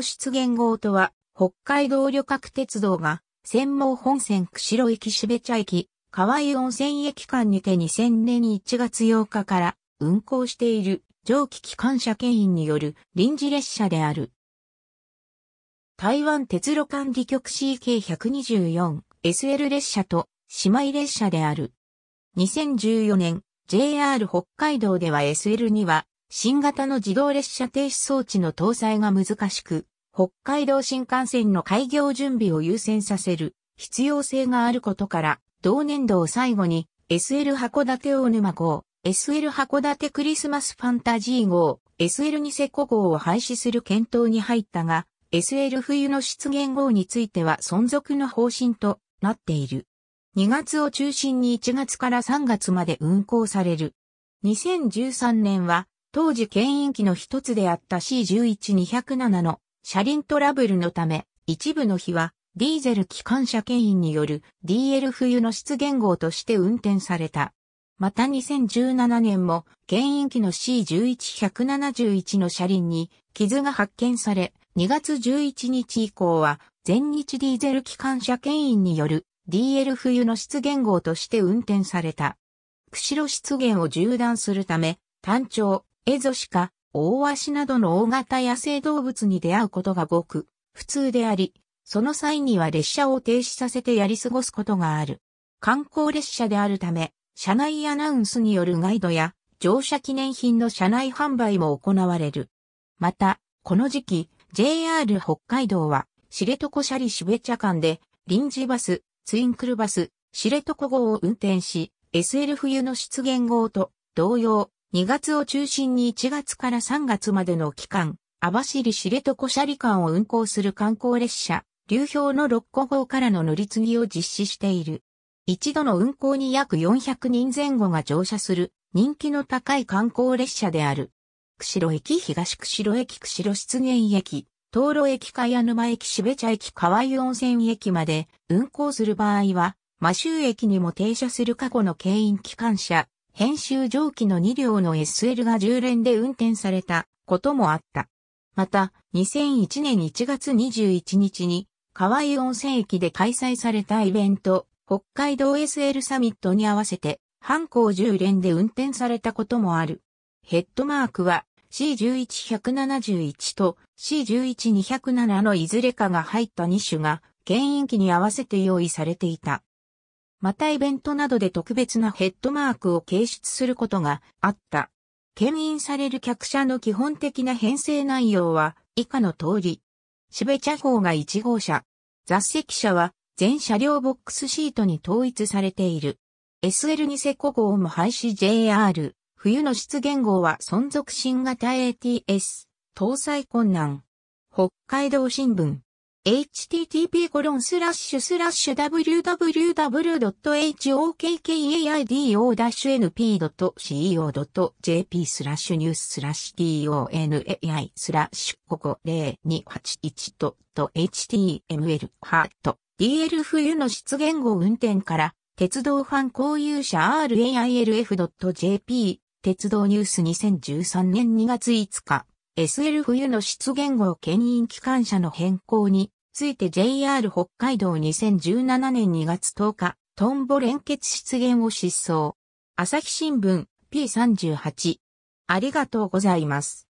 都出現号とは、北海道旅客鉄道が、専門本線釧路駅渋茶駅、河合温泉駅間にて2000年1月8日から運行している蒸気機関車牽引による臨時列車である。台湾鉄路管理局 CK124SL 列車と姉妹列車である。2014年 JR 北海道では SL には新型の自動列車停止装置の搭載が難しく、北海道新幹線の開業準備を優先させる必要性があることから、同年度を最後に SL 函館大沼号、SL 函館クリスマスファンタジー号、SL ニセコ号を廃止する検討に入ったが、SL 冬の出現号については存続の方針となっている。2月を中心に1月から3月まで運行される。2013年は当時牽引機の一つであった C11207 の車輪トラブルのため、一部の日は、ディーゼル機関車牽引による DL 冬の出現号として運転された。また2017年も、牽引機の C11171 の車輪に傷が発見され、2月11日以降は、全日ディーゼル機関車牽引による DL 冬の出現号として運転された。釧路出現を縦断するため、単調、エゾシカ、大足などの大型野生動物に出会うことがごく普通であり、その際には列車を停止させてやり過ごすことがある。観光列車であるため、車内アナウンスによるガイドや乗車記念品の車内販売も行われる。また、この時期、JR 北海道は、知床シャリ標茶間で、臨時バス、ツインクルバス、知床号を運転し、SL 冬の出現号と同様、2月を中心に1月から3月までの期間、網走知床斜里間を運行する観光列車、流氷の六個号からの乗り継ぎを実施している。一度の運行に約400人前後が乗車する人気の高い観光列車である。釧路駅、東釧路駅、釧路湿原駅、道路駅、茅沼駅、標茶駅、河合温泉駅まで運行する場合は、ュー駅にも停車する過去の経営機関車、編集蒸気の2両の SL が10連で運転されたこともあった。また、2001年1月21日に、河合温泉駅で開催されたイベント、北海道 SL サミットに合わせて、半行10連で運転されたこともある。ヘッドマークは C11171 と C11207 のいずれかが入った2種が、牽引機に合わせて用意されていた。またイベントなどで特別なヘッドマークを掲出することがあった。牽引される客車の基本的な編成内容は以下の通り。べ茶法が1号車。雑席車は全車両ボックスシートに統一されている。SL ニセコ号も廃止 JR。冬の出現号は存続新型 ATS。搭載困難。北海道新聞。http コロンスラッシュスラッシュ www.hokkaido-np.co.jp スラッシュニューススラッシュ tonai スラッシュここ0281 html ハート DL 冬の出現後運転から鉄道ファン交友者 railf.jp 鉄道ニュース2013年2月5日 SL 冬の出現後牽引機関車の変更について JR 北海道2017年2月10日、トンボ連結出現を失踪。朝日新聞 P38。ありがとうございます。